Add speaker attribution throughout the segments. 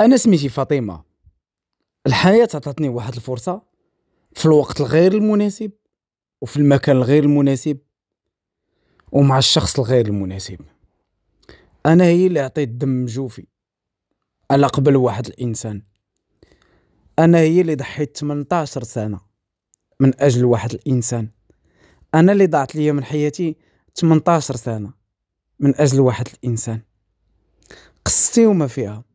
Speaker 1: انا سميتي فاطمه الحياه عطاتني واحد الفرصه في الوقت الغير المناسب وفي المكان الغير المناسب ومع الشخص الغير المناسب انا هي اللي عطيت دم جوفي على قبل واحد الانسان انا هي اللي ضحيت 18 سنه من اجل واحد الانسان انا اللي ضاعت ليا من حياتي 18 سنه من اجل واحد الانسان قصتي وما فيها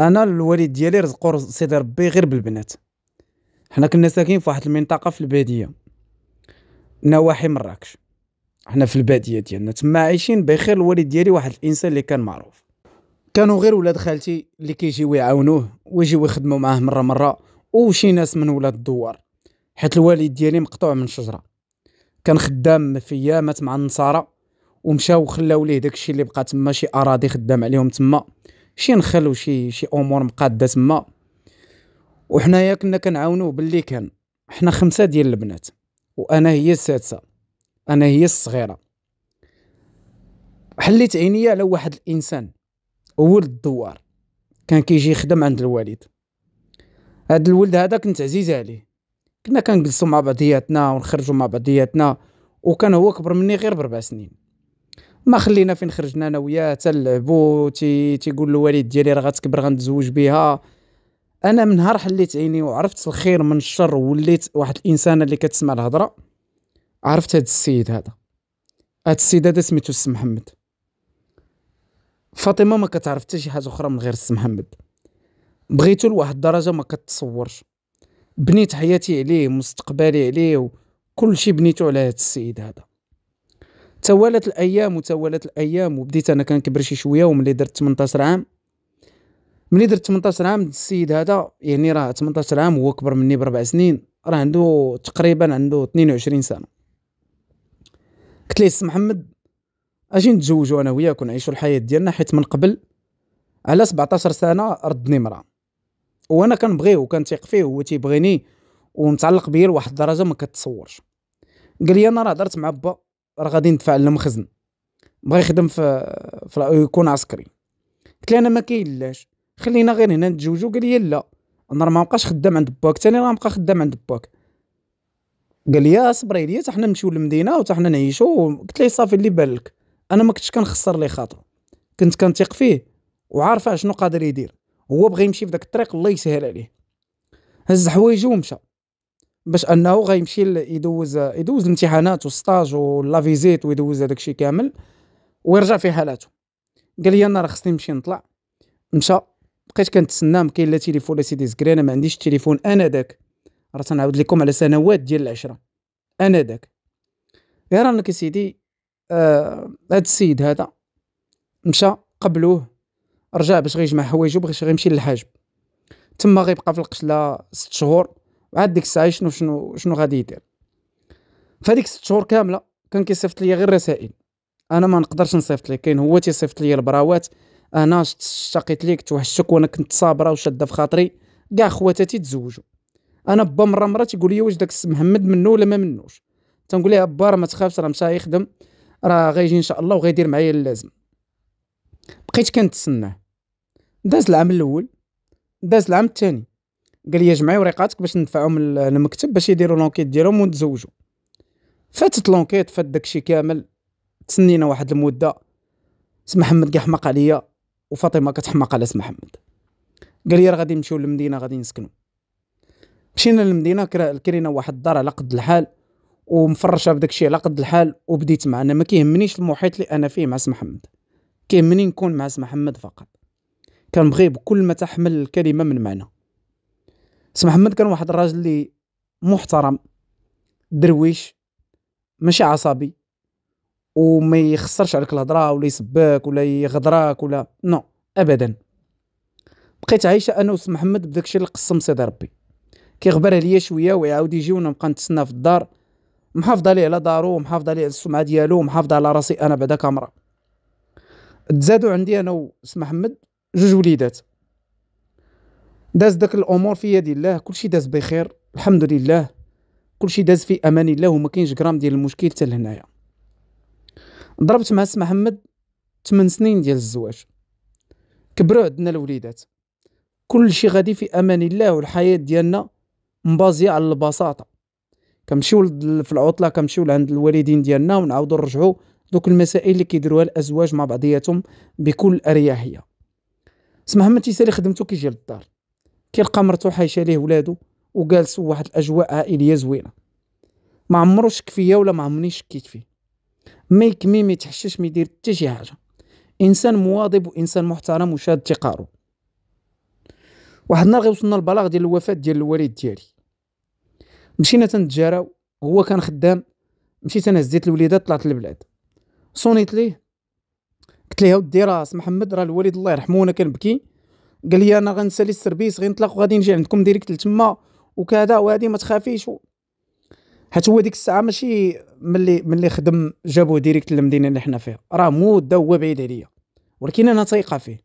Speaker 1: انا الوالد ديالي رزقو سيدي ربي غير بالبنات حنا كنا ساكنين في واحد المنطقه في الباديه نواحي مراكش حنا في الباديه ديالنا تما عايشين بخير الوالد ديالي واحد الانسان اللي كان معروف كانوا غير ولاد خالتي اللي كيجيو يعاونوه ويجيو يخدموا معاه مره مره وشي ناس من ولاد الدوار حيت الوالد ديالي مقطوع من شجره كان خدام في ايامات مع النصارى ومشاو خلاو ليه داكشي اللي بقى تما شي اراضي خدام عليهم تما شي نخل وشي شي امور مقاده تما وحنايا كنا كنعاونوه باللي كان حنا خمسه ديال البنات وانا هي السادسه انا هي الصغيره حليت عينيا على واحد الانسان ولد الدوار كان كيجي يخدم عند الوالد هاد الولد هذا كنت عزيز عليه كنا كنجلسوا مع بعضياتنا ونخرجوا مع بعضياتنا وكان هو كبر مني غير بربع سنين ما خلينا فين خرجنا انا وياه تنلعبو تي تيقول الوالد ديالي راه غتكبر غنتزوج بها انا من نهار حليت عيني وعرفت الخير من الشر وليت واحد الانسانه اللي كتسمع الهضره عرفت هذا السيد هذا هذا السيد هذا سميتو السي محمد فاطمه ما كتعرف حتى شي حاجه اخرى من غير السي محمد بغيتو لواحد الدرجه ما كتصورش بنيت حياتي عليه مستقبلي عليه كل شيء بنيتو على هذا السيد هذا توالت الايام وتوالت الايام وبديت انا كنكبر شي شويه وملي درت 18 عام ملي درت 18 عام السيد هذا يعني راه 18 عام هو كبر مني بربع سنين راه عنده تقريبا عنده 22 سنه قلت ليه سي محمد اجي نتزوجوا انا وياك ونعيشوا الحياه ديالنا حيت من قبل على 17 سنه ردني مرا وانا كنبغيه وكنتيق فيه وهو تيبغيني ومتعلق بيا لواحد الدرجه ما كتصورش قال لي انا راه درت مع با راه غادي ندفع للمخزن بغى يخدم في, في يكون عسكري قلت له انا ما كاينلاش خلينا غير هنا نتزوجو قال لي لا انا راه ما بقاش خدام عند باك ثاني راه بقى خدام عند باك قال لي صبري ليا حنا نمشيو للمدينه وتا حنا نعيشو قلت له صافي اللي بالك انا ما كنتش كنخسر لي خاطره كنت كنثيق فيه وعارفه شنو قادر يدير هو بغى يمشي في داك الطريق الله يسهل عليه هز حوايجو ومشى باش انه غيمشي يدوز يدوز الامتحانات والستاج ولا فيزيت ويدوز هذاك الشيء كامل ويرجع في حالاته قال لي انا راه خصني نمشي نطلع مشى بقيت كنتسناه كاين لا تليفون لا سيدي زكري انا ما عنديش التليفون انا داك راه تنعاود لكم على سنوات ديال العشره انا داك غير انك سيدي آه هاد السيد هذا مشى قبلوه رجع باش غيجمع حوايجو باش غيمشي للحاجب تما غيبقى في القشله ست شهور عاد ديك الساعه شنو شنو شنو غادي يدير فهاديك ست شهور كامله كان كيصيفط ليا غير رسائل انا ما نقدرش نصيفط ليه كاين هو تيصيفط ليا البراوات انا اشتقيت ليك توحشك وانا كنت صابره وشاده في خاطري كاع خواتاتي تزوجوا انا با مره مره تيقول لي واش داك محمد منو ولا ما منوش تنقول ليه با راه ما تخافش راه مشى يخدم راه غيجي ان شاء الله وغيدير معايا اللازم بقيت كنتسناه داز العام الاول داز العام الثاني قال لي جمعي وريقاتك باش ندفعهم للمكتب باش يديروا لونكيت ديالهم ونتزوجوا فاتت لونكيت فات داكشي كامل تسنينا واحد المده سي محمد كيحماق عليا وفاطمه كتحماق على سي محمد قال لي راه غادي نمشيو للمدينه غادي نسكنوا مشينا للمدينه كرينا واحد الدار على قد الحال ومفرشه بداكشي على قد الحال وبديت معنا ما كيهمنيش المحيط اللي انا فيه مع سي محمد كيهمني نكون مع سي محمد فقط كنبغي بكل ما تحمل الكلمه من معنى سي محمد كان واحد الراجل اللي محترم درويش ماشي عصبي وما يخسرش عليك الهضره ولا يسباك ولا يغدراك ولا نو ابدا بقيت عايشه انا وسي محمد بداك الشيء اللي قسم سيدي ربي كيغبر عليا شويه ويعاود يجي نبقى نتسنى في الدار محافظ عليه على دارو محافظ عليه على السمعه ديالو محافظ على راسي انا بعدا كامرا تزادوا عندي انا وسي محمد جوج وليدات داز داك الامور في يد الله كلشي داز بخير الحمد لله كلشي داز في امان الله وما كاينش غرام ديال المشكل حتى لهنايا ضربت مع اسم محمد 8 سنين ديال الزواج كبروا عندنا الوليدات كلشي غادي في امان الله والحياه ديالنا مبازيه على البساطه كنمشيو في العطله كنمشيو لعند الوالدين ديالنا ونعاودو نرجعو دوك المسائل اللي كيديروها الازواج مع بعضياتهم بكل اريحيه سمح محمد تيسالي خدمتو كيجي للدار كيلقى مرتو حايشه ليه ولادو وجالس واحد الاجواء عائليه زوينه ما عمرو شك فيا ولا ما عمرني شكيت فيه ما يكمي ما يتحشش ما يدير حتى شي حاجه انسان مواظب وانسان محترم وشاد تقارو واحد النهار وصلنا البلاغ ديال الوفاه ديال الوالد ديالي مشينا تنتجاراو هو كان خدام مشيت انا هزيت الوليدات طلعت للبلاد صونيت ليه قلت ليه ودي راس محمد راه الوالد الله يرحمه وانا كنبكي قال لي انا غنسالي السربيس غنطلق وغادي نجي عندكم ديريكت لتما وكذا وهادي ما تخافيش حيت هو ديك الساعه ماشي ملي ملي خدم جابوه ديريكت للمدينه اللي حنا فيها راه مده هو بعيد عليا ولكن انا ثيقه فيه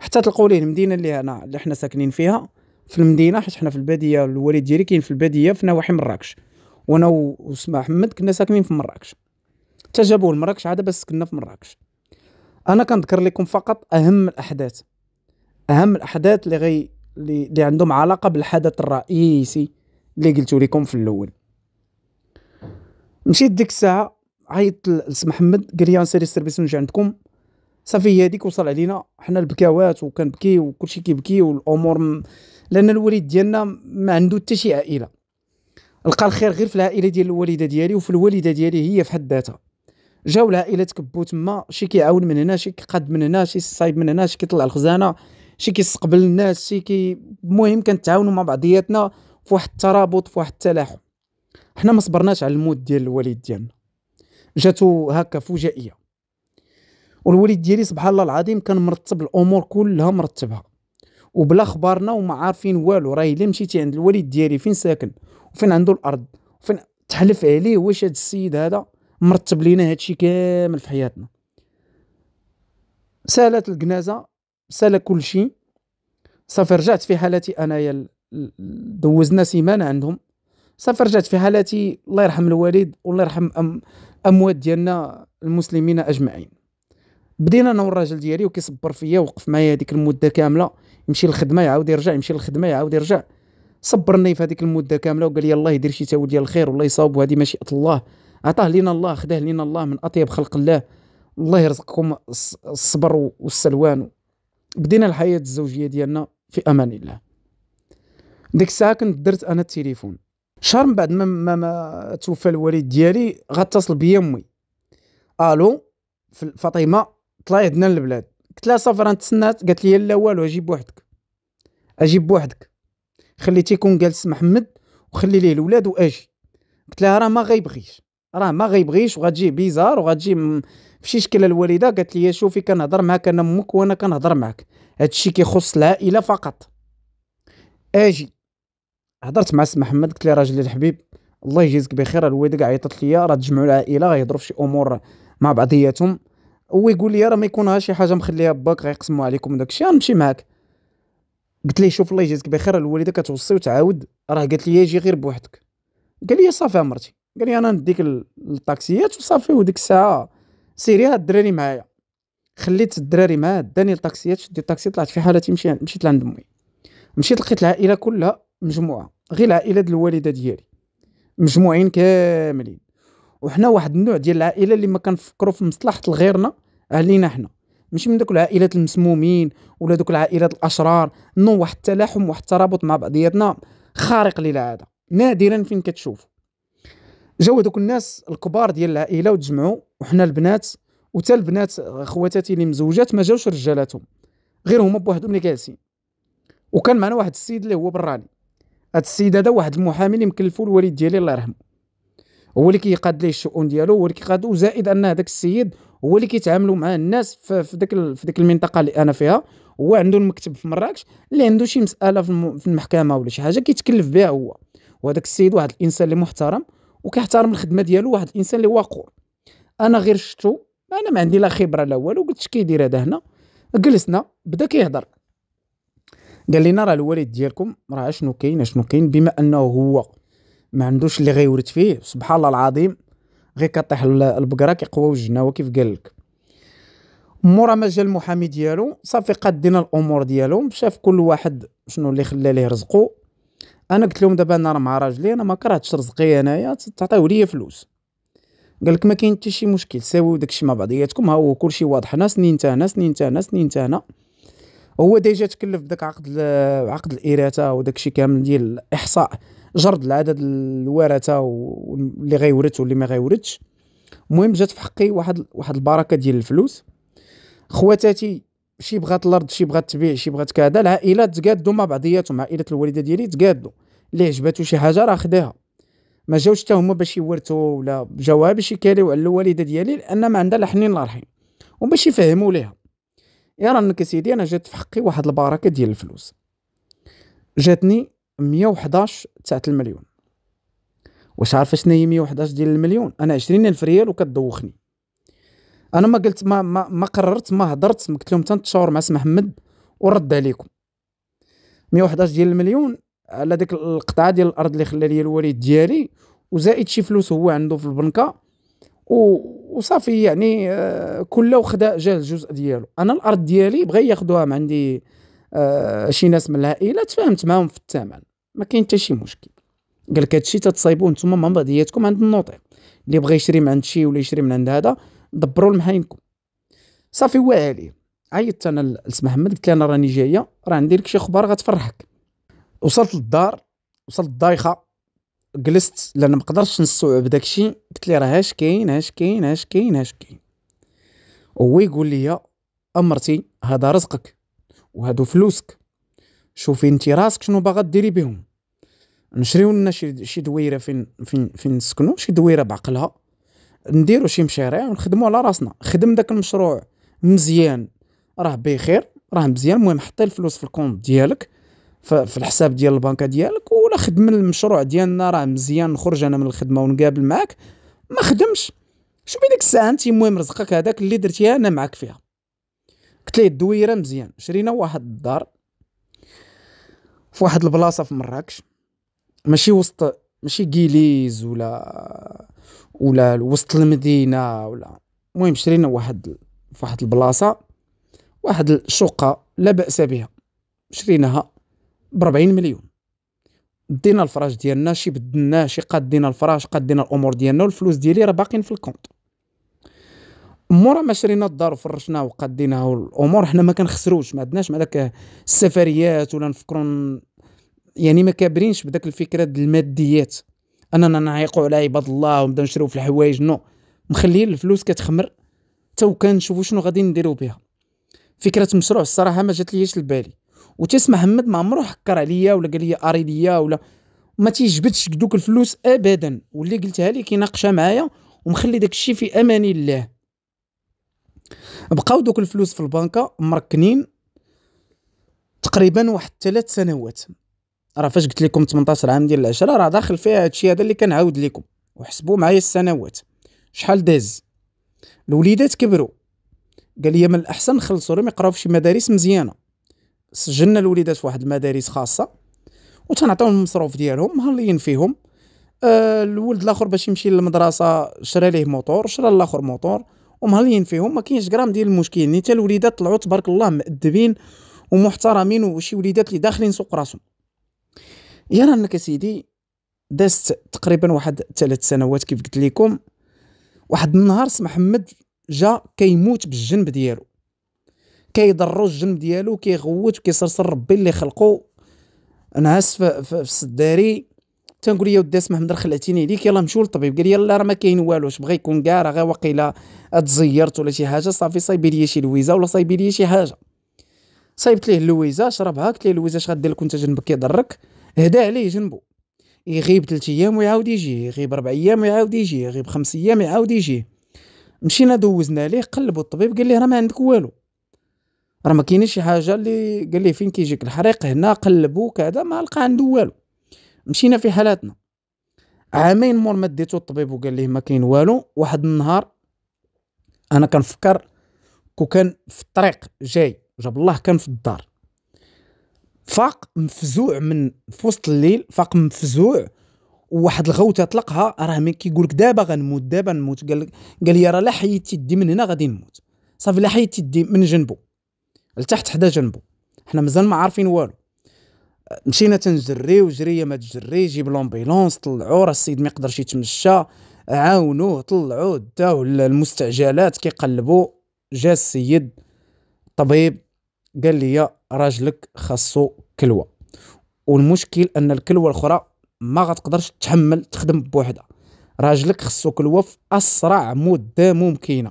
Speaker 1: حتى تلقوا ليه المدينه اللي انا اللي حنا ساكنين فيها في المدينه حيت حنا في الباديه الوالد ديالي كاين في الباديه في نواحي مراكش وانا وسمع محمد كنا ساكنين في مراكش حتى جابوه لمراكش عاد بس كنا في مراكش انا كنذكر لكم فقط اهم الاحداث اهم الاحداث اللي غي اللي عندهم علاقه بالحدث الرئيسي اللي قلت لكم في الاول مشيت ديك الساعه عيطت لسي محمد قال لي غنسيري السيرفيس نجي عندكم صافي هي هذيك وصل علينا حنا البكاوات وكنبكي وكلشي كيبكي والامور م... لان الوالد ديالنا ما عنده حتى شي عائله لقى الخير غير في العائله ديال الوالده ديالي وفي الوالده ديالي هي في حد ذاتها جاو العائله تكبو تما شي كيعاون من هنا شي كيقاد من هنا شي صايب من هنا شي كيطلع الخزانه شي كيستقبل الناس شي كي المهم كنتعاونوا مع بعضياتنا في واحد الترابط في واحد التلاحم حنا ما صبرناش على الموت ديال الوالد ديالنا جاتو هكا فجائيه والوالد ديالي سبحان الله العظيم كان مرتب الامور كلها مرتبها وبلا خبارنا وما عارفين والو راه الا مشيتي عند الوالد ديالي فين ساكن وفين عنده الارض وفين تحلف عليه واش هذا السيد هذا مرتب لينا هادشي كامل في حياتنا سالت الجنازه سالا كل شيء صافي رجعت في حالتي انايا دوزنا سيمانه عندهم صافي رجعت في حالتي الله يرحم الوالد والله يرحم أم اموات ديالنا المسلمين اجمعين بدينا انا والراجل ديالي وكيصبر فيا وقف معايا هذيك المده كامله يمشي للخدمه يعاود يرجع يمشي للخدمه يعاود يرجع صبرني في هذيك المده كامله وقال لي الله يدير شي تاويل ديال الخير والله يصاوب هذه مشيئه الله عطاه لينا الله خداه لينا الله من اطيب خلق الله الله يرزقكم الصبر والسلوان بدينا الحياه الزوجيه ديالنا في امان الله ديك الساعه كنت درت انا التليفون شهر من بعد ما, ما, ما توفى الوالد ديالي غاتصل بيا امي الو فاطمه طلعي عندنا للبلاد قلت لها صافي راه نتسنات قالت لي لا والو اجيب بوحدك اجيب بوحدك خليتي يكون جالس محمد وخلي ليه الولاد واجي قلت لها راه ما غيبغيش راه ما غيبغيش وغتجي بيزار وغتجي في فشي شكل الوالده قالت لي شوفي كنهضر معاك انا امك وانا كنهضر معاك هادشي كيخص العائله فقط اجي هضرت مع السي محمد قلت لي راجلي الحبيب الله يجزيك بخير الوالده عيطت لي راه تجمعوا العائله غيهضروا فشي امور مع بعضياتهم ويقول لي راه ما يكونها شي حاجه مخليها باك غيقسموا عليكم داكشي غنمشي معاك قلت لي شوف الله يجزيك بخير الوالده كتوصي وتعاود راه قالت لي اجي غير بوحدك قال لي صافي امرتي قال لي انا نديك الطاكسيات وصافي وديك الساعه سيري هاد الدراري معايا خليت الدراري معايا داني الطاكسيات شديت الطاكسي طلعت في حالتي مشي مشيت لعند امي مشيت لقيت العائله كلها مجموعه غير العائله ديال الوالده ديالي مجموعين كاملين وحنا واحد النوع ديال العائله اللي ما كنفكروا في مصلحه الغيرنا علينا حنا ماشي من دوك العائلات المسمومين ولا دوك العائلات الاشرار نو واحد التلاحم واحد الترابط مع بعضياتنا خارق للعاده نادرا فين كتشوف جاو هذوك الناس الكبار ديال العائله وتجمعوا وحنا البنات وتا البنات خواتاتي اللي مزوجات ما جاوش رجالاتهم غير هما بوحدهم اللي جالسين وكان معنا واحد السيد اللي هو براني هاد السيد هذا واحد المحامي اللي مكلفو الوالد ديالي الله يرحمه هو اللي كيقاد ليه الشؤون ديالو هو اللي كيقاد وزائد ان هذاك السيد هو اللي كيتعاملوا مع الناس في ديك في ديك المنطقه اللي انا فيها هو عنده المكتب في مراكش اللي عنده شي مساله في المحكمه ولا شي حاجه كيتكلف بها هو وهذاك السيد واحد الانسان اللي محترم وكيحترم الخدمه ديالو واحد الانسان اللي واقور انا غير شفتو انا ما عندي لا خبره لا والو قلت اش كيدير هذا هنا جلسنا بدا كيهضر قال لنا راه الوالد ديالكم راه شنو كاين شنو كاين بما انه هو ما عندوش اللي غيورث فيه سبحان الله العظيم غير كطيح البقره كيقواو الجناوه كيف قال لك مورا ما جا المحامي ديالو صافي قدينا الامور ديالهم شاف كل واحد شنو اللي خلى ليه رزقو انا قلت لهم دابا انا راه مع راجلي انا ما كرهتش رزقي انايا تعطيو ليا فلوس قال لك ما كاين حتى شي مشكل ساويو داكشي مع بعضياتكم ها هو كلشي واضح هنا سنين تا هنا سنين تا هنا سنين تا هو ديجا تكلف بداك عقد عقد الاراثه وداكشي كامل ديال الإحصاء جرد العدد الورثة واللي غيورث واللي ما غيورثش المهم جات في حقي واحد واحد البركة ديال الفلوس خواتاتي شي بغات الارض شي بغات تبيع شي بغات كذا العائلات تقادوا مع بعضياتهم عائله الوالده ديالي تقادوا اللي عجباتو شي حاجه راه خداها ما جاوش حتى هما باش يورثوا ولا جاوها باش يكاليو على الوالده ديالي لان ما عندها لا حنين لا رحيم وباش يفهموا ليها يا رانك سيدي انا جات في حقي واحد البركه ديال الفلوس جاتني 111 تاعت المليون واش عارفه شنو هي 111 ديال المليون انا 20000 ريال وكتدوخني انا ما قلت ما ما, ما قررت ما هضرت قلت لهم تنتشاور مع سي محمد ورد عليكم 111 ديال المليون على ديك القطعه ديال الارض اللي خلى لي الوالد ديالي وزائد شي فلوس هو عنده في البنكه و... وصافي يعني آه، كله وخدا جا الجزء ديالو انا الارض ديالي بغا ياخذوها من عندي آه، شي ناس من العائله تفاهمت معاهم في الثمن ما كاين حتى شي مشكل قال لك هادشي تتصايبوه نتوما مع بعضياتكم عند النوطي اللي بغى يشري من عند شي ولا يشري من عند هذا دبروا المهاينكم صافي واه عليه عيطت انا لسي محمد قلت له انا راني جايه راه عندي لك شي خبار غتفرحك وصلت للدار وصلت الضايخه جلست لان ما قدرتش نستوعب داكشي قلت لي راه اش كاين اش كاين اش كاين اش كاين هو يقول لي امرتي هذا رزقك وهادو فلوسك شوفي انت راسك شنو باغا ديري بهم نشريو لنا شي شي دويره فين فين فين نسكنو شي دويره بعقلها نديرو شي مشاريع ونخدمو على راسنا خدم داك المشروع مزيان راه بخير راه مزيان المهم حطي الفلوس في الكونت ديالك في الحساب ديال البنكه ديالك ولا خدم المشروع ديالنا راه مزيان نخرج انا من الخدمه ونقابل معاك ما خدمش شوفي ديك الساعه انت المهم رزقك هذاك اللي درتيها انا معاك فيها قلت ليه الدويره مزيان شرينا واحد الدار في واحد البلاصه في مراكش ماشي وسط ماشي كيليز ولا ولا وسط المدينه ولا المهم شرينا واحد في واحد البلاصه واحد الشقه لا باس بها شريناها ب 40 مليون دينا الفراش ديالنا شي بدلنا شي قدينا الفراش قدينا الامور ديالنا والفلوس ديالي راه باقيين في الكونت مورا ما شرينا الدار وفرشناها وقديناها والامور حنا ما كنخسروش ما عندناش مع داك السفريات ولا نفكرون يعني ما كابرينش بداك الفكره د الماديات اننا نعيقوا على عباد الله ونبداو نشريو في الحوايج نو مخليين الفلوس كتخمر حتى وكنشوفوا شنو غادي نديرو بها فكره مشروع الصراحه ما البالي و وتيس محمد ما عمرو حكر عليا ولا قال لي اري ليا ولا ما تيجبدش دوك الفلوس ابدا واللي قلتها لي كيناقشها معايا ومخلي داك الشيء في امان الله بقاو دوك الفلوس في البنكه مركنين تقريبا واحد ثلاث سنوات راه فاش قلت لكم 18 عام ديال العشره راه داخل فيها هادشي هذا اللي كنعاود لكم وحسبوا معايا السنوات شحال داز الوليدات كبروا قال لي من الاحسن نخلصوا يقراو في شي مدارس مزيانه سجلنا الوليدات في واحد المدارس خاصه وتنعطيهم المصروف ديالهم مهليين فيهم آه الولد الاخر باش يمشي للمدرسه شرى ليه موتور شرى الاخر موتور ومهليين فيهم ما كاينش غرام ديال المشكل حتى الوليدات طلعوا تبارك الله مؤدبين ومحترمين وشي وليدات اللي داخلين سوق راسهم يا انك سيدي دازت تقريبا واحد ثلاث سنوات كيف قلت لكم واحد النهار سي محمد جا كيموت بالجنب ديالو كيضرو الجنب ديالو كيغوت وكيصرصر ربي اللي خلقو نعس في, في, في السداري تنقول يا ودي اسمح مدر خلعتيني ليك يلاه نمشيو للطبيب قال لي لا راه ما كاين واش بغى يكون كاع راه غير واقيلا تزيرت ولا شي حاجه صافي صايبي لي شي لويزه ولا صايبي لي شي حاجه صايبت ليه اللويزه شربها قلت ليه لويزه اش غدير لك انت جنبك كيضرك هدا عليه جنبو يغيب ثلاث ايام ويعاود يجي يغيب ربع ايام ويعاود يجي يغيب خمس ايام يعاود يجي مشينا دوزنا ليه قلبو الطبيب قال ليه راه ما عندك والو راه ما كاينش شي حاجه اللي قال ليه فين كيجيك الحريق هنا قلبو كذا ما لقى عنده والو مشينا في حالاتنا عامين مور ما ديتو الطبيب وقال ليه ما كاين والو واحد النهار انا كنفكر كو كان في الطريق جاي جاب الله كان في الدار فاق مفزوع من في وسط الليل فاق مفزوع وواحد الغوته طلقها راه ملي كيقول لك دابا غنموت دابا نموت قال قال لي راه لا حيدت يدي من هنا غادي نموت صافي لا حيدت يدي من جنبه لتحت حدا جنبه حنا مازال ما عارفين والو مشينا تنجريو جريه ما تجري جيب لومبيلونس طلعوا راه السيد ما يقدرش يتمشى عاونوه طلعوه داوه المستعجلات كيقلبوا جا السيد طبيب قال لي راجلك خاصو كلوه والمشكل ان الكلوه الاخرى ما غتقدرش تحمل تخدم بوحدها راجلك خاصو كلوه في اسرع مده ممكنه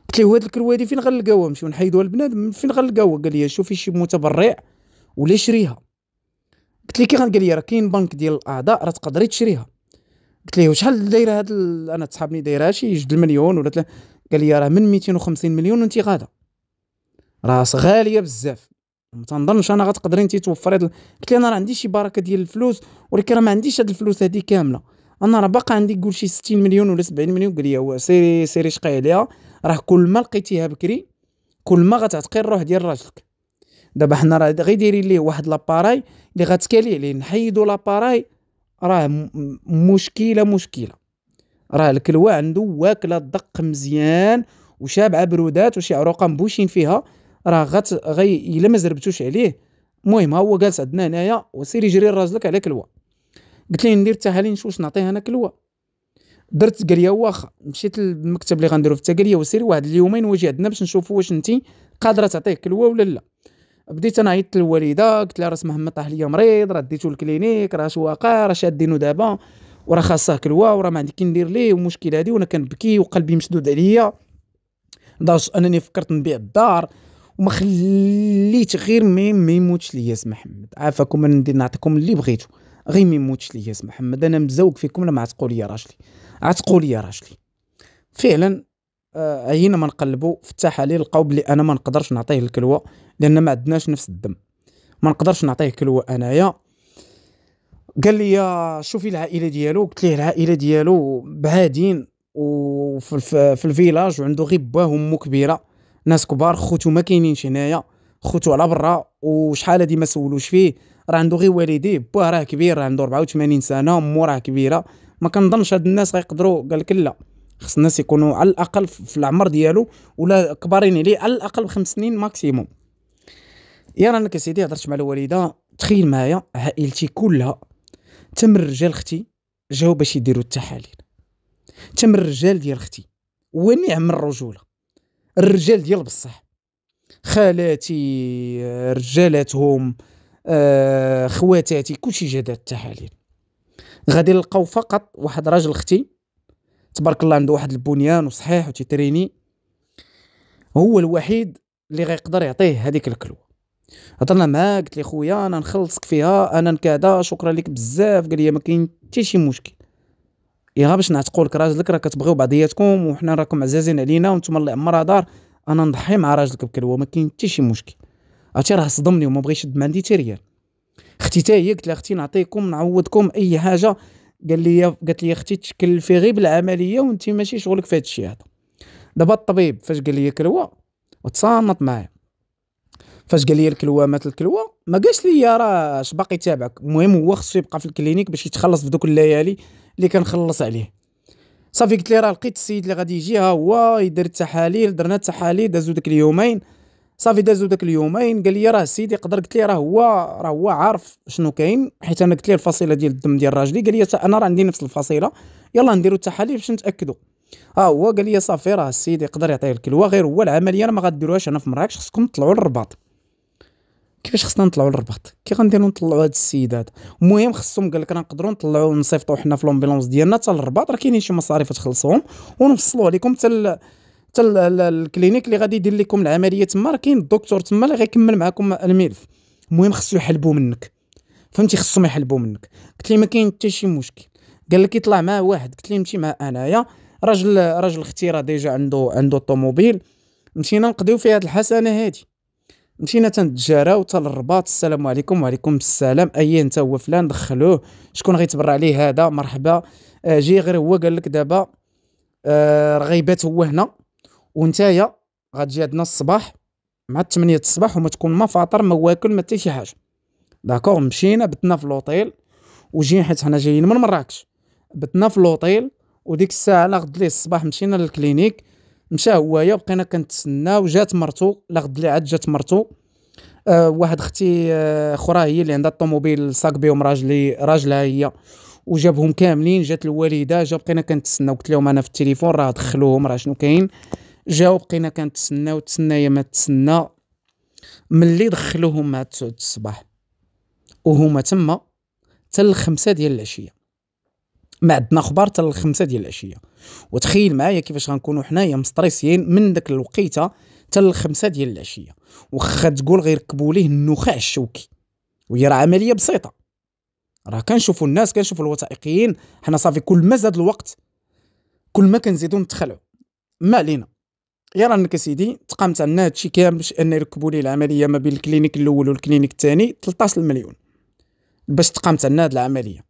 Speaker 1: قلت له هاد الكلوه هادي فين غنلقاوها نمشيو نحيدوها لبنادم فين غنلقاوها قال لي شوفي شي متبرع ولا شريها قلت ليه كي قال لي راه كاين بنك ديال الاعضاء راه تقدري تشريها قلت ليه شحال دايره هاد انا تصحابني دايرها شي 2 مليون ولا 3 قال لي راه من 250 مليون وانت غاده راس غاليه بزاف ما تنظنش انا غتقدري انت توفري قلت لي انا راه عندي شي بركه ديال الفلوس ولكن راه ما عنديش هاد الفلوس هادي كامله انا راه باقي عندي قول شي 60 مليون ولا 70 مليون قال لي هو سيري سيري شقي عليها راه كل ما لقيتيها بكري كل ما غتعتقي الروح ديال راجلك دابا حنا راه غير دايرين ليه واحد لاباراي اللي غتكالي عليه نحيدو لاباراي راه مشكله مشكله راه الكلوه عنده واكله دق مزيان وشابعه برودات وشي عروقه مبوشين فيها راه غت غي الا ما زربتوش عليه المهم ها هو جالس عندنا هنايا وسير يجري راجلك على كلوه قلت ليه ندير التهالي نشوف نعطيه انا كلوه درت قال لي واخا مشيت للمكتب اللي غنديرو في التقاليه وسير واحد اليومين واجي عندنا باش نشوف واش انت قادره تعطيه كلوه ولا لا بديت انا عيطت للوالده قلت لها راس محمد طاح ليا مريض راه ديتو للكلينيك راه شو واقع راه شادينو دابا وراه خاصه كلوه وراه ما عندي كي ندير ليه والمشكل هادي وانا كنبكي وقلبي مشدود عليا داش انني فكرت نبيع الدار وما خليت غير ما ميموتش ليا اسم محمد عافاكم انا ندير نعطيكم اللي بغيتو غير ما يموتش اسم محمد انا مزوق فيكم لما عتقول لي راجلي عتقول لي راجلي فعلا آه عينا ما نقلبوا في التحاليل لقاو بلي انا ما نقدرش نعطيه الكلوه لان ما عندناش نفس الدم ما نقدرش نعطيه كلوه انايا قال لي شوفي العائله ديالو قلت ليه العائله ديالو بعادين وفي الفيلاج وعنده غير باه وامه كبيره ناس كبار خوتو ما كاينينش هنايا خوتو على برا وشحال هادي ما سولوش فيه راه عنده غير والديه باه راه كبير راه عنده 84 سنه مو راه كبيره ما كنظنش هاد الناس غيقدروا قال لك لا خص الناس يكونوا على الاقل في العمر ديالو ولا كبارين عليه على الاقل بخمس سنين ماكسيموم يا رانا كسيدي هضرت مع الوالده تخيل معايا عائلتي كلها تم الرجال اختي جاو باش يديروا التحاليل تم الرجال ديال اختي ونعم الرجوله الرجال ديال بصح خالاتي آه، رجالاتهم آه، خواتاتي كلشي جا دار التحاليل غادي نلقاو فقط واحد راجل اختي تبارك الله عنده واحد البنيان وصحيح وتتريني هو الوحيد اللي غيقدر يعطيه هذيك الكلوه هضرنا معاه قلت لي خويا انا نخلصك فيها انا كذا شكرا لك بزاف قال لي ما كاين حتى شي مشكل يا إيه، باش نعتقوا لك راجلك راه كتبغيو بعضياتكم وحنا راكم عزازين علينا وانتم الله يعمرها دار انا نضحي مع راجلك بكلوه ما كاين حتى شي مشكل عرفتي راه صدمني وما بغى يشد ما عندي حتى ريال اختي تاهي قلت لها اختي نعطيكم نعوضكم اي حاجه قال لي قالت لي اختي تكلفي غير بالعمليه وانت ماشي شغلك في هذا الشيء هذا دابا الطبيب فاش قال لي كلوه وتصانط معايا فاش قال لي الكلوه مات الكلوه ما قالش لي راه اش باقي تابعك المهم هو خصو يبقى في الكلينيك باش يتخلص في دوك الليالي اللي كنخلص عليه صافي قلت لي راه لقيت السيد اللي غادي يجي ها هو يدير التحاليل درنا التحاليل دازو داك اليومين صافي دازو داك اليومين قال لي راه السيد يقدر قلت لي راه هو راه هو عارف شنو كاين حيت انا قلت لي الفصيله ديال الدم ديال راجلي قال لي انا راه عندي نفس الفصيله يلا نديرو التحاليل باش نتاكدوا ها هو قال لي صافي راه السيد يقدر يعطيه الكلوه غير هو العمليه ما غاديروهاش هنا في مراكش خصكم تطلعوا للرباط كيفاش خصنا نطلعوا للرباط كي غنديروا نطلعوا هاد السيد هذا المهم خصهم قال لك راه نقدروا نطلعوا ونصيفطوا حنا في لومبيلونس ديالنا حتى للرباط راه كاينين شي مصاريف تخلصوهم ونوصلوا عليكم حتى حتى الكلينيك اللي غادي يدير لكم العمليه تما راه كاين الدكتور تما اللي غيكمل معكم الملف المهم خصو يحلبوا منك فهمتي خصهم يحلبوا منك قلت لي ما كاين حتى شي مشكل قال لك يطلع معاه واحد قلت لي نمشي مع انايا راجل راجل اختي راه ديجا عنده عنده الطوموبيل مشينا نقضيو في هاد الحسنه هادي مشينا تنتجاراو وتا للرباط السلام عليكم وعليكم السلام اي انت هو فلان دخلوه شكون غيتبرع ليه هذا مرحبا آه، جي غير هو قال لك دابا آه، رغيبات هو هنا وانتايا غتجي عندنا الصباح مع 8 الصباح وما تكون ما فاطر ما واكل ما حتى شي حاجه داكور مشينا بتنا في لوطيل وجينا حيت حنا جايين من مراكش بتنا في لوطيل وديك الساعه على غد ليه الصباح مشينا للكلينيك مشى هويا بقينا كنتسناو جات مرتو لا غد اللي عاد جات مرتو أه واحد اختي آه، اخرى هي اللي عندها الطوموبيل ساك بهم راجلي راجلها هي وجابهم كاملين جات الوالده جا بقينا كنتسناو قلت لهم انا في التليفون راه دخلوهم راه شنو كاين جاو بقينا كنتسناو تسنايا ما تسنى ملي دخلوهم مع 9 الصباح وهما تما حتى الخمسة ديال العشيه ما عندنا خبار حتى الخمسة ديال العشيه وتخيل معايا كيفاش غنكونوا حنايا مستريسيين من داك الوقيته حتى الخمسة ديال العشيه واخا تقول غيركبوا ليه النخاع الشوكي وهي راه عمليه بسيطه راه كنشوفوا الناس كنشوفوا الوثائقيين حنا صافي كل ما زاد الوقت كل ما كنزيدو نتخلعوا ما علينا يا رانك سيدي تقامت عندنا هادشي كامل باش ان يركبوا ليه العمليه ما بين الكلينيك الاول والكلينيك الثاني 13 مليون باش تقامت عندنا هاد العمليه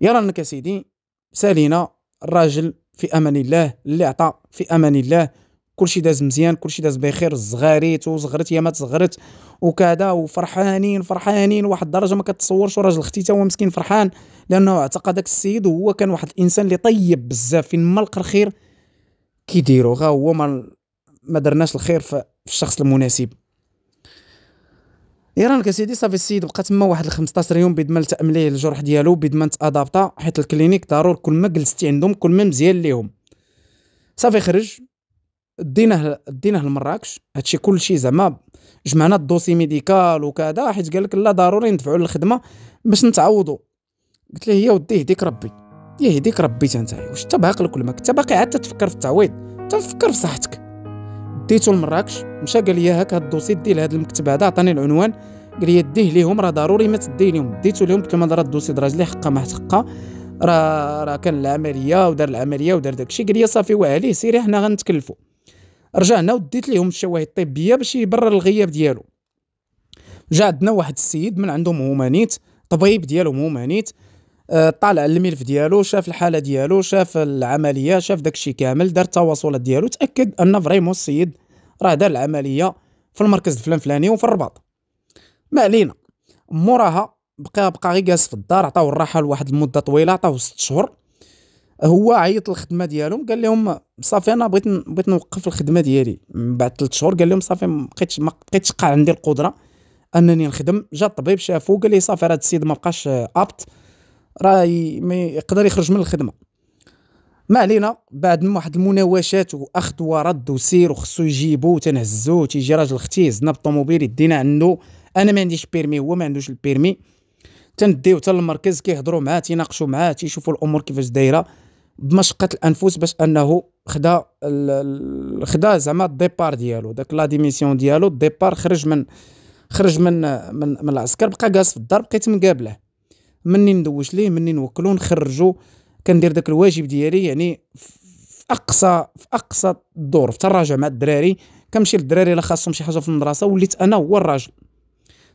Speaker 1: يرى أنك سيدي سالينا الراجل في أمان الله اللي عطى في أمان الله كلشي داز مزيان كلشي داز بخير زغاريت وزغرت يا ما تزغرت وكذا وفرحانين فرحانين واحد الدرجه ما كتصورش وراجل اختي تا هو مسكين فرحان لانه اعتقد داك السيد هو كان واحد الانسان اللي طيب بزاف فين ما لقى الخير كيديرو غا هو ما درناش الخير في الشخص المناسب ايران سيدي صافي السيد بقى تما واحد 15 يوم بيد ما التأم ليه الجرح ديالو بيد ما تادابطا حيت الكلينيك ضرور كل ما جلستي عندهم كل ما مزيان ليهم صافي خرج ديناه ديناه لمراكش هادشي كلشي زعما جمعنا الدوسي ميديكال وكذا حيت قال لك لا ضروري ندفعوا للخدمه باش نتعوضوا قلت له يا ودي يهديك ربي يهديك ربي تنتهي واش انت باقي لك ولا ما كنت باقي عاد تفكر في التعويض تفكر في صحتك ديتو لمراكش مشى قال لي هاك هاد الدوسي دي هاد المكتب هذا عطاني العنوان قال لي ديه ليهم راه ضروري ما تديه ليهم ديتو ليهم قلت لهم راه الدوسيت راجلي حقا ما حقا راه راه كان العمليه ودار العمليه ودار داكشي قال لي صافي وعليه سيري حنا غنتكلفوا رجعنا وديت ليهم الشواهد الطبيه باش يبرر الغياب ديالو جا عندنا واحد السيد من عندهم هومانيت طبيب ديالهم هومانيت آه، طالع الملف ديالو شاف الحاله ديالو شاف العمليه شاف داكشي كامل دار التواصلات ديالو تاكد ان فريمون السيد راه دار العمليه في المركز الفلان فلاني وفي الرباط ما علينا موراها بقى بقى غير جالس في الدار عطاو الراحه لواحد المده طويله عطاو ست شهور هو عيط الخدمه ديالهم قال لهم صافي انا بغيت بغيت نوقف الخدمه ديالي من بعد 3 شهور قال لهم صافي ما بقيتش ما بقيتش قاع عندي القدره انني نخدم جا الطبيب شافو قال لي صافي راه السيد ما بقاش آه، ابط راه يقدر يخرج من الخدمه ما علينا بعد من واحد المناوشات واخذ ورد وسير وخصو يجيبو تنهزو تيجي راجل اختي هزنا بالطوموبيل يدينا عنده انا ما عنديش بيرمي هو ما عندوش البيرمي تنديو حتى للمركز كيهضروا معاه تيناقشوا معاه تيشوفوا الامور كيفاش دايره بمشقه الانفس باش انه خدا خدا زعما الديبار ديالو داك لا ديميسيون ديالو الديبار خرج من خرج من من, من العسكر بقى جالس في الدار بقيت مقابله مني ندوش ليه مني نوكلو نخرجو كندير داك الواجب ديالي يعني في اقصى في اقصى الدور تراجع مع الدراري كنمشي للدراري الا خاصهم شي حاجه في المدرسه وليت انا هو الراجل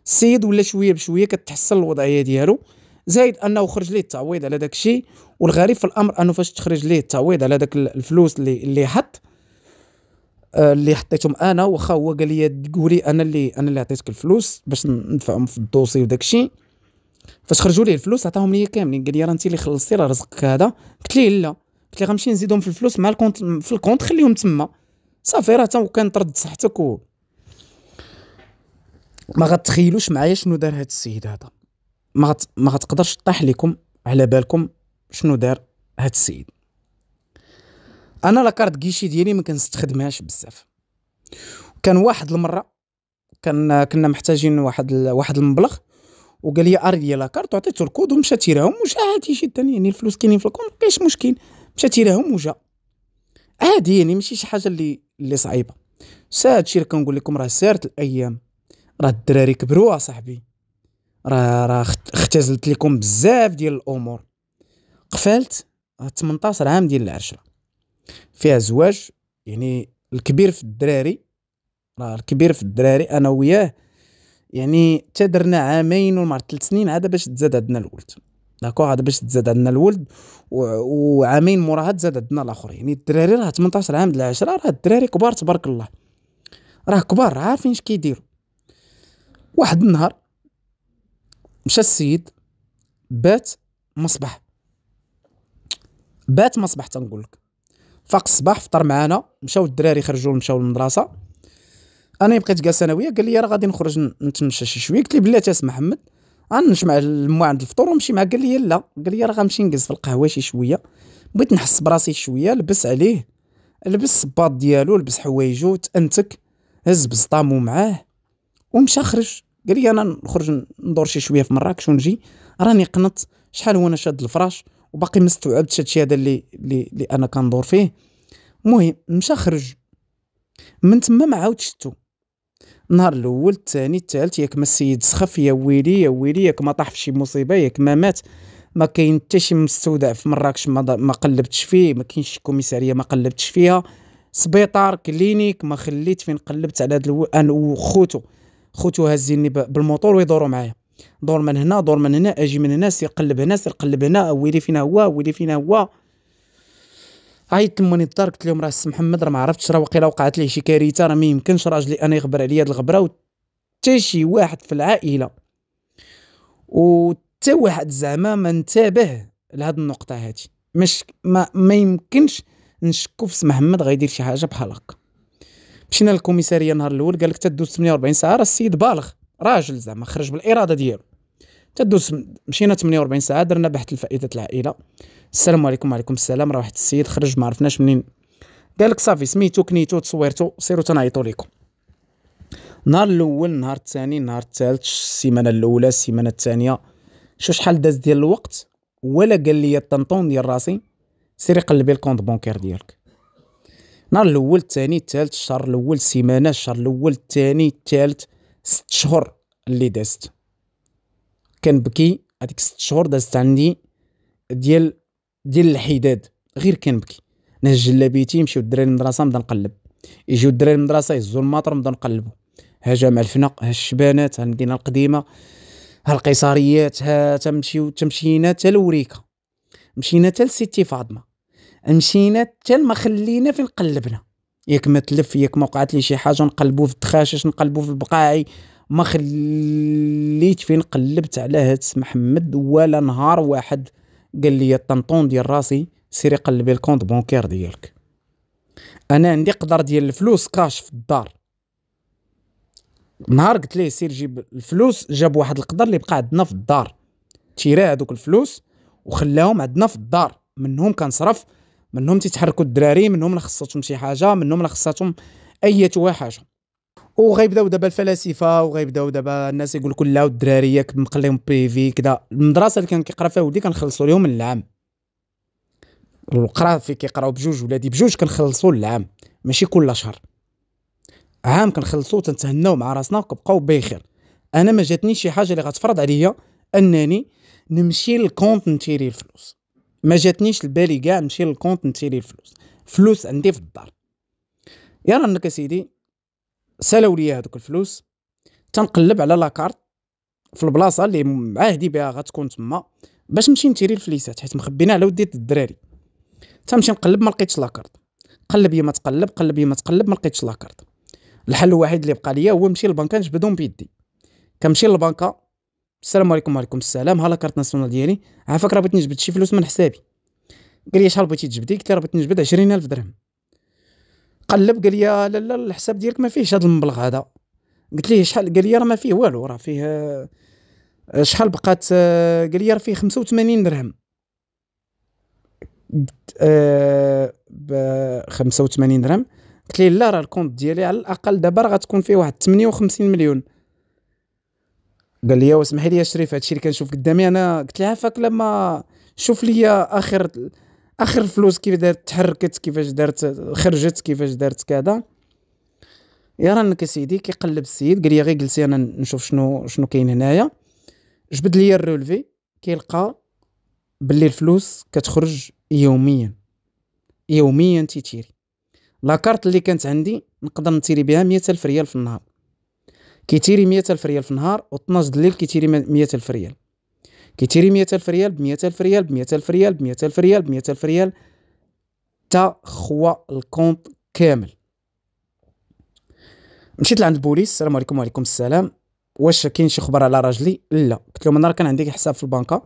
Speaker 1: السيد ولا شويه بشويه كتحسن الوضعيه ديالو زائد انه خرج ليه التعويض على داك الشيء والغريب في الامر انه فاش تخرج ليه التعويض على داك الفلوس اللي اللي حط آه، اللي حطيتهم انا واخا هو قال لي قولي انا اللي انا اللي عطيتك الفلوس باش ندفعهم في الدوسي وداك الشيء فاش خرجوا ليه الفلوس عطاهم ليا كاملين قال لي راه انت اللي خلصتي راه رزقك هذا قلت ليه لا قلت ليه غنمشي نزيدهم في الفلوس مع الكونت في الكونت خليهم تما صافي راه تو كان طرد صحتك و ما غتخيلوش معايا شنو دار هذا السيد هذا ما غت... ما غتقدرش طيح لكم على بالكم شنو دار هذا السيد انا لاكارت كيشي ديالي ما كنستخدمهاش بزاف كان واحد المره كان كنا محتاجين واحد ال... واحد المبلغ وقال لي اري كارت وعطيته الكود ومشى تيراهم وجا عادي جدا يعني الفلوس كاينين في الكون مبقاش مشكل مشى تيراهم وجا عادي يعني ماشي شي حاجه اللي اللي صعيبه سا شي كنقول لكم راه سارت الايام راه الدراري كبروا صاحبي راه راه اختزلت لكم بزاف ديال الامور قفلت 18 آه، عام ديال العشره فيها زواج يعني الكبير في الدراري راه الكبير في الدراري انا وياه يعني تدرنا عامين ولا ثلاث سنين عاد باش تزاد عندنا الولد داكوغ عاد باش تزاد عندنا الولد وعامين موراها تزاد عندنا الاخر يعني الدراري راه 18 عام د 10 راه الدراري كبار تبارك الله راه كبار عارفين اش كيديروا واحد النهار مشى السيد بات مصباح بات مصباح تنقول لك فاق الصباح فطر معانا مشاو الدراري خرجوا مشاو للمدرسه انا بقيت كاع ثانويه قال لي راه غادي نخرج نتمشى شي شويه قلت لي بالله اس محمد غنمشي مع المو عند الفطور ونمشي معاه قال لي لا قال لي راه غنمشي نجلس في القهوه شي شويه بغيت نحس براسي شويه لبس عليه لبس الصباط ديالو لبس حوايجو تانتك هز بزطامو معاه ومشى خرج قال لي انا نخرج ندور شي شويه في مراكش ونجي راني قنط شحال وانا شاد الفراش وباقي ما استوعبتش هادشي هذا اللي اللي انا كندور فيه المهم مشى خرج من تما ما عاود شتو نهار الاول الثاني الثالث ياك ما السيد سخف يا ويلي يا ويلي ياك ما طاح في شي مصيبه ياك ما مات ما كاين حتى شي مستودع في مراكش ما, ما قلبتش فيه ما كاينش شي كوميساريه ما قلبتش فيها سبيطار كلينيك ما خليت فين قلبت على هذا انا وخوتو خوتو هازيني بالموطور ويدوروا معايا دور من هنا دور من هنا اجي من هنا سير قلب هنا سير قلب هنا ويلي فينا هو ويلي فينا هو عيطت لموني الدار قلت لهم راه السي محمد راه ما عرفتش راه واقيلا وقعت ليه شي كارثه راه ما يمكنش راجلي انا يغبر عليا هاد الغبره حتى شي واحد في العائله وحتى واحد زعما ما انتبه لهاد النقطه هادي مش ما, ما يمكنش نشكو في محمد غيدير شي حاجه بحال هكا مشينا للكوميساريه النهار الاول قال لك تدوز 48 ساعه راه السيد بالغ راجل زعما خرج بالاراده ديالو تدوز مشينا 48 ساعه درنا بحث الفائده العائله السلام عليكم وعليكم السلام راه واحد السيد خرج ما عرفناش منين قالك صافي سميتو كنيتو تصويرتو سيرو تنعيطو ليكم نهار الاول نهار الثاني نهار الثالث السيمانه الاولى السيمانه الثانيه شو شحال داز ديال الوقت ولا قال لي الطنطون ديال راسي سيري قلبي الكونط بونكير ديالك نهار الاول الثاني الثالث الشهر الاول السيمانه الشهر الاول الثاني الثالث ست شهور اللي دازت كنبكي هذيك ست شهور دازت عندي ديال ديال الحداد غير كنبكي نهز جلابيتي نمشيو الدراري المدرسه نبدا نقلب يجيو الدراري المدرسه يهزو الماطر نبدا نقلبو ها جامع الفنق ها الشبانات ها المدينه القديمه ها القيصريات ها تمشيو تمشينا حتى لوريكا مشينا حتى لسيتي فاطمه مشينا حتى ما خلينا فين قلبنا ياك ما تلف ياك ما وقعت لي شي حاجه نقلبو في التخاشش نقلبو في البقاعي ما خليت فين قلبت على هاد محمد ولا نهار واحد قال لي الطنطون ديال راسي سيري قلبي الكونت بونكير ديالك انا عندي قدر ديال الفلوس كاش في الدار نهار قلت ليه سير جيب الفلوس جاب واحد القدر اللي بقى عندنا في الدار تيرا هذوك الفلوس وخلاهم عندنا في الدار منهم كنصرف منهم تيتحركوا الدراري منهم لا شي حاجه منهم لا اي واحاجه وغيبداو دابا الفلاسفه وغيبداو دابا الناس يقول لك لا الدراري ياك مقليهم في كذا المدرسه اللي كان كيقرا فيها ولدي كنخلصوا لهم العام القرا في كيقراو بجوج ولادي بجوج كنخلصوا العام ماشي كل شهر عام كنخلصوا تنتهناو مع راسنا وكبقاو بخير انا ما جاتنيش شي حاجه اللي غتفرض عليا انني نمشي للكونت نتيري الفلوس ما جاتنيش البالي كاع نمشي للكونت نتيري الفلوس فلوس عندي في الدار يا رانك انك سيدي سالوا لي هذوك الفلوس تنقلب على لاكارت في البلاصه اللي معاهدي بها غتكون تما باش نمشي نتيري الفليسات حيت مخبينا على وديت الدراري تنمشي نقلب ما لقيتش لاكارت قلب يما تقلب قلب يما تقلب ما لقيتش لاكارت الحل الوحيد اللي بقى ليا هو نمشي للبنكه نجبدهم بيدي كنمشي للبنكه السلام عليكم وعليكم السلام ها لاكارت ناسيونال ديالي عافاك راه بغيت نجبد شي فلوس من حسابي قال لي شحال بغيتي تجبدي قلت له راه بغيت نجبد 20000 درهم قلب قال لي لا لا الحساب ديالك ما فيهش هذا المبلغ هذا قلت ليه شحال قال لي راه ما فيه والو راه فيه آه، شحال بقات آه، قال لي راه فيه 85 درهم آه، ب 85 درهم قلت ليه لا راه الكونت ديالي على الاقل دابا راه غتكون فيه واحد 58 مليون قال لي واسمح لي يا شريف هادشي اللي كنشوف قدامي انا قلت ليه عافاك لما شوف لي اخر اخر فلوس كيف دارت تحركت كيفاش دارت خرجت كيفاش دارت كذا يا رانك سيدي كيقلب السيد قال لي غير جلسي انا نشوف شنو شنو كاين هنايا جبد لي الرولفي كيلقى باللي الفلوس كتخرج يوميا يوميا تيتيري كارت اللي كانت عندي نقدر نتيري بها مية ألف ريال في النهار كيتيري مية ألف ريال في النهار و 12 الليل كيتيري مية ألف ريال كيتيري 100000 ريال ب 100000 ريال ب 100000 ريال ب 100000 ريال ب 100000 ريال تا خوا الكونط كامل مشيت لعند البوليس السلام عليكم وعليكم السلام واش كاين شي خبر على راجلي لا قلت لهم انا راه كان عندي حساب في البنكه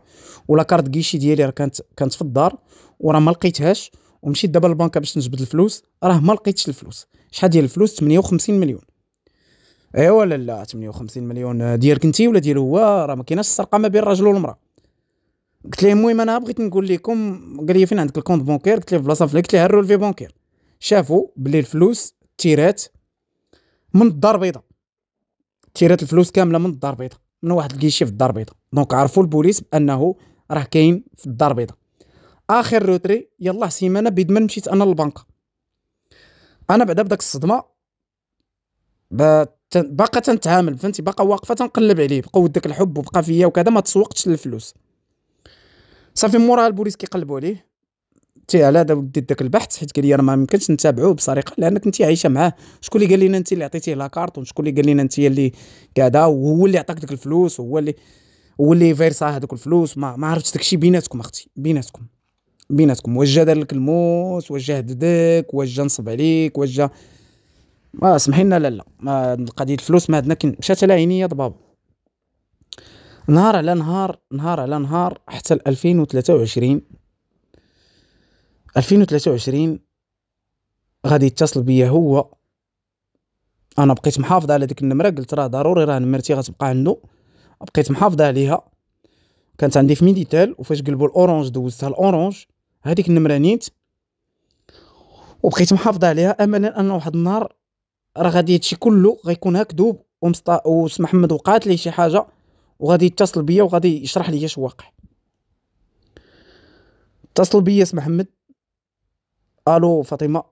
Speaker 1: ولا كارت كيشي ديالي راه كانت كانت في الدار وراه ما لقيتهاش ومشيت دابا للبنكه باش نجبد الفلوس راه ما لقيتش الفلوس شحال ديال الفلوس 58 مليون ايوا لا لا 58 مليون ديالك انت ولا ديال هو راه ما كايناش السرقه ما بين الراجل والمراه قلت ليه المهم انا بغيت نقول لكم قال لي فين عندك الكونت بونكير قلت ليه في بلاصه فلان قلت ليه الفي بونكير شافوا بلي الفلوس تيرات من الدار البيضاء تيرات الفلوس كامله من الدار البيضاء من واحد الكيشي في الدار البيضاء دونك عرفوا البوليس بانه راه كاين في الدار البيضاء اخر روتري يلا سيمانه بيد ما مشيت انا للبنك انا بعدا بداك الصدمه باقا تنتعامل فهمتي باقا واقفه تنقلب عليه بقوه داك الحب وبقى فيا وكذا ما تسوقتش للفلوس صافي موراها البوليس كيقلبوا عليه تي على هذا ودي داك البحث حيت قال لي راه ما يمكنش نتابعوه بسرقه لانك انت عايشه معاه شكون اللي قال لنا انت اللي عطيتيه لاكارت وشكون اللي قال لنا انت اللي كذا وهو اللي عطاك ديك الفلوس وهو اللي هو اللي فيرسا هذوك الفلوس ما, ما عرفتش داكشي بيناتكم اختي بيناتكم بيناتكم وجه دار لك الموس وجه هددك وجه نصب عليك وجه ما سمحي لنا لا ما قضيه الفلوس ما عندنا مشات على عينيا ضباب نهار على نهار نهار على نهار حتى 2023 2023 غادي يتصل بيا هو انا بقيت محافظ على ديك النمره قلت راه ضروري راه نمرتي غتبقى عنده بقيت محافظ عليها كانت عندي في ميديتال وفاش قلبوا الاورانج دوزتها الاورانج هذيك النمره نيت وبقيت محافظ عليها املا ان واحد النهار راه غادي هادشي كله غيكون هكذوب ومسطا وس محمد وقعت ليه شي حاجه وغادي يتصل بيا وغادي يشرح ليا اش واقع اتصل بيا سي محمد الو فاطمه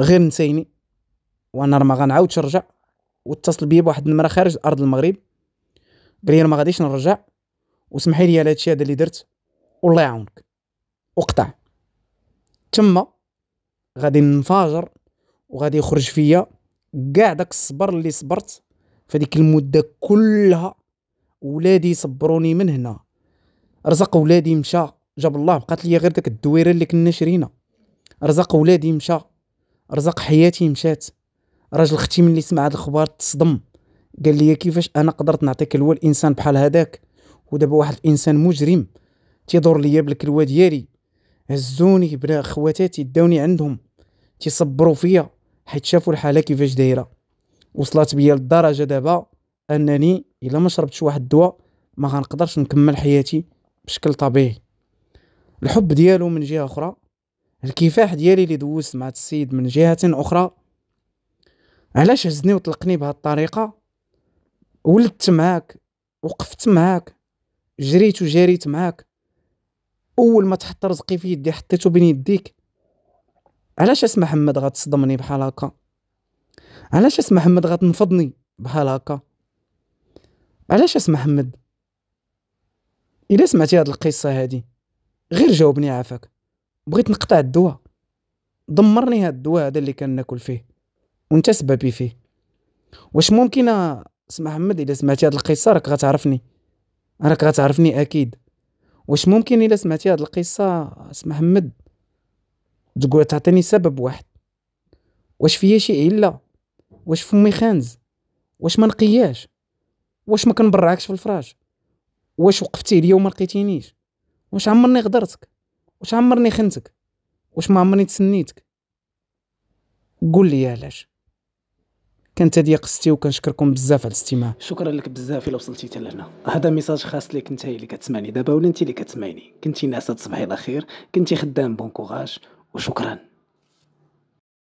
Speaker 1: غير نسيني وانا راه ما غنعاودش نرجع واتصل بيا بواحد النمره خارج ارض المغرب قال لي ما غاديش نرجع وسمحي لي على هادشي هذا اللي درت والله يعاونك وقطع تما غادي ننفجر وغادي يخرج فيا كاع داك الصبر اللي صبرت فديك المده كلها ولادي صبروني من هنا رزق ولادي مشى جاب الله بقات لي غير داك الدويره اللي كنا شرينا رزق ولادي مشى رزق حياتي مشات راجل اختي ملي سمع هاد الخبر تصدم قال لي كيفاش انا قدرت نعطيك الوا الانسان بحال هذاك ودابا واحد الانسان مجرم تيدور ليا بالكلوه ديالي هزوني بلا خواتاتي داوني عندهم تيصبروا فيا حيت شافوا الحاله كيفاش دايره وصلت بيا للدرجه دابا انني الا ما شربتش واحد الدواء ما غنقدرش نكمل حياتي بشكل طبيعي الحب ديالو من جهه اخرى الكفاح ديالي اللي دوزت مع السيد من جهه اخرى علاش هزني وطلقني بهذه الطريقه ولدت معاك وقفت معاك جريت وجريت معاك اول ما تحط رزقي في يدي حطيته بين يديك علاش اسم محمد غتصدمني بحال هكا علاش اسم محمد غتنفضني بحال هكا علاش اسم محمد الا سمعتي هاد القصه هادي غير جاوبني عافاك بغيت نقطع الدواء دمرني هاد الدواء هذا اللي كناكل فيه وانت سببي فيه واش ممكن اسم محمد الا سمعتي هاد القصه راك غتعرفني راك غتعرفني اكيد واش ممكن الا سمعتي هاد القصه اسم محمد تقول تعطيني سبب واحد واش فيا شي عله واش فمي خانز واش ما نقياش واش ما كنبرعكش في الفراش واش وقفتي ليا وما لقيتينيش واش عمرني غدرتك واش عمرني خنتك واش ما عمرني تسنيتك قول لي علاش كانت هذه قصتي وكنشكركم بزاف على الاستماع شكرا لك بزاف الا وصلتي حتى لهنا هذا ميساج خاص ليك انت اللي كتسمعني دابا ولا انت اللي كتسمعني كنتي ناعسه تصبحي على خير كنتي خدام بون كوراج وشكرا